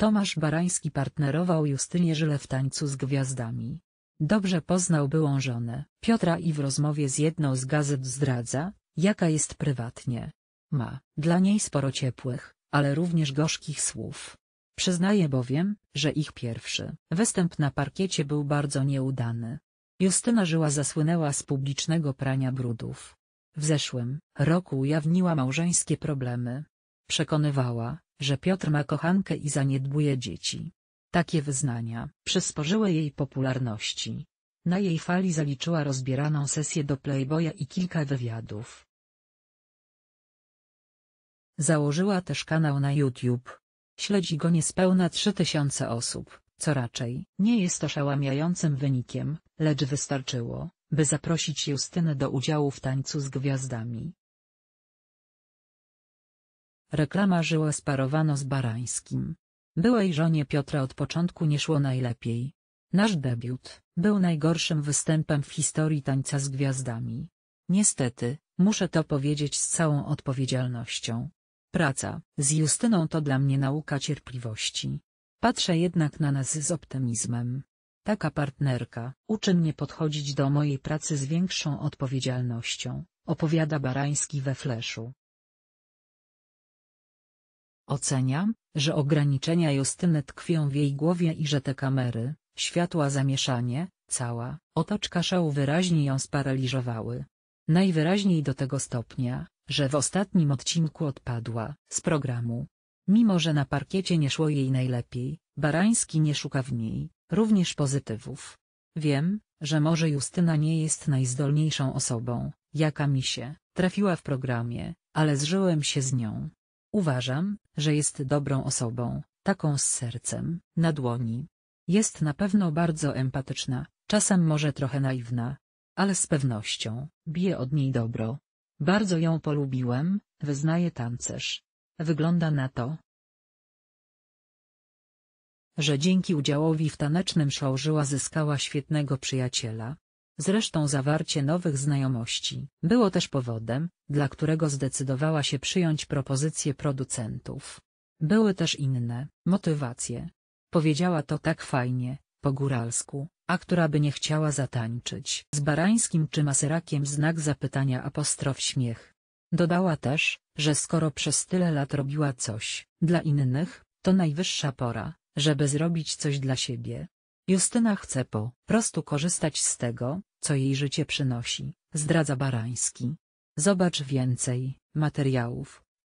Tomasz Barański partnerował Justynie Żyle w tańcu z gwiazdami. Dobrze poznał byłą żonę, Piotra i w rozmowie z jedną z gazet zdradza, jaka jest prywatnie. Ma dla niej sporo ciepłych, ale również gorzkich słów. Przyznaje bowiem, że ich pierwszy występ na parkiecie był bardzo nieudany. Justyna Żyła zasłynęła z publicznego prania brudów. W zeszłym roku ujawniła małżeńskie problemy, Przekonywała, że Piotr ma kochankę i zaniedbuje dzieci. Takie wyznania przysporzyły jej popularności. Na jej fali zaliczyła rozbieraną sesję do Playboya i kilka wywiadów. Założyła też kanał na YouTube. Śledzi go niespełna 3000 osób, co raczej nie jest oszałamiającym wynikiem, lecz wystarczyło, by zaprosić Justynę do udziału w tańcu z gwiazdami. Reklama żyła sparowano z Barańskim. Byłej żonie Piotra od początku nie szło najlepiej. Nasz debiut był najgorszym występem w historii tańca z gwiazdami. Niestety, muszę to powiedzieć z całą odpowiedzialnością. Praca z Justyną to dla mnie nauka cierpliwości. Patrzę jednak na nas z optymizmem. Taka partnerka uczy mnie podchodzić do mojej pracy z większą odpowiedzialnością, opowiada Barański we fleszu. Oceniam, że ograniczenia Justyny tkwią w jej głowie i że te kamery, światła zamieszanie, cała otoczka szału wyraźnie ją sparaliżowały. Najwyraźniej do tego stopnia, że w ostatnim odcinku odpadła z programu. Mimo że na parkiecie nie szło jej najlepiej, Barański nie szuka w niej również pozytywów. Wiem, że może Justyna nie jest najzdolniejszą osobą, jaka mi się trafiła w programie, ale zżyłem się z nią Uważam, że jest dobrą osobą, taką z sercem, na dłoni. Jest na pewno bardzo empatyczna, czasem może trochę naiwna, ale z pewnością bije od niej dobro. Bardzo ją polubiłem, wyznaje tancerz. Wygląda na to, że dzięki udziałowi w tanecznym show żyła zyskała świetnego przyjaciela, Zresztą zawarcie nowych znajomości było też powodem, dla którego zdecydowała się przyjąć propozycje producentów. Były też inne motywacje. Powiedziała to tak fajnie, po góralsku, a która by nie chciała zatańczyć z Barańskim czy Maserakiem znak zapytania apostrof śmiech. Dodała też, że skoro przez tyle lat robiła coś dla innych, to najwyższa pora, żeby zrobić coś dla siebie. Justyna chce po prostu korzystać z tego, co jej życie przynosi, zdradza Barański. Zobacz więcej materiałów.